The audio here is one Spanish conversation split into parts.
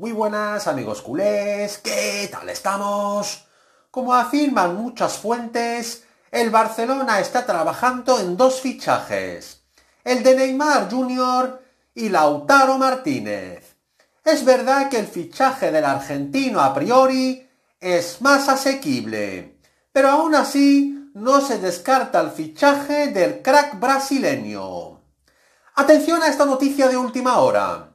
Muy buenas amigos culés, ¿qué tal estamos? Como afirman muchas fuentes, el Barcelona está trabajando en dos fichajes, el de Neymar Jr. y Lautaro Martínez. Es verdad que el fichaje del argentino a priori es más asequible, pero aún así no se descarta el fichaje del crack brasileño. Atención a esta noticia de última hora.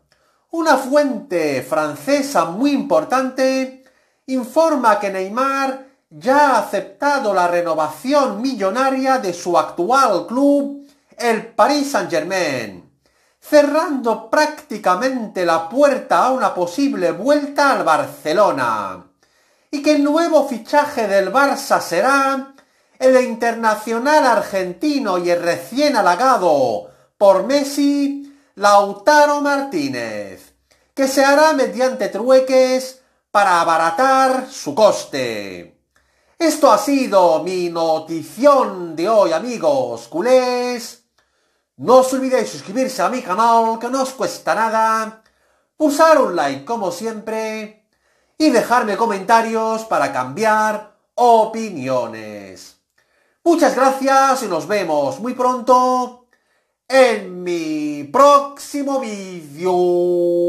Una fuente francesa muy importante informa que Neymar ya ha aceptado la renovación millonaria de su actual club, el Paris Saint-Germain, cerrando prácticamente la puerta a una posible vuelta al Barcelona. Y que el nuevo fichaje del Barça será el internacional argentino y el recién halagado por Messi, Lautaro Martínez, que se hará mediante trueques para abaratar su coste. Esto ha sido mi notición de hoy, amigos culés. No os olvidéis suscribirse a mi canal, que no os cuesta nada. Usar un like, como siempre. Y dejarme comentarios para cambiar opiniones. Muchas gracias y nos vemos muy pronto en mi próximo vídeo.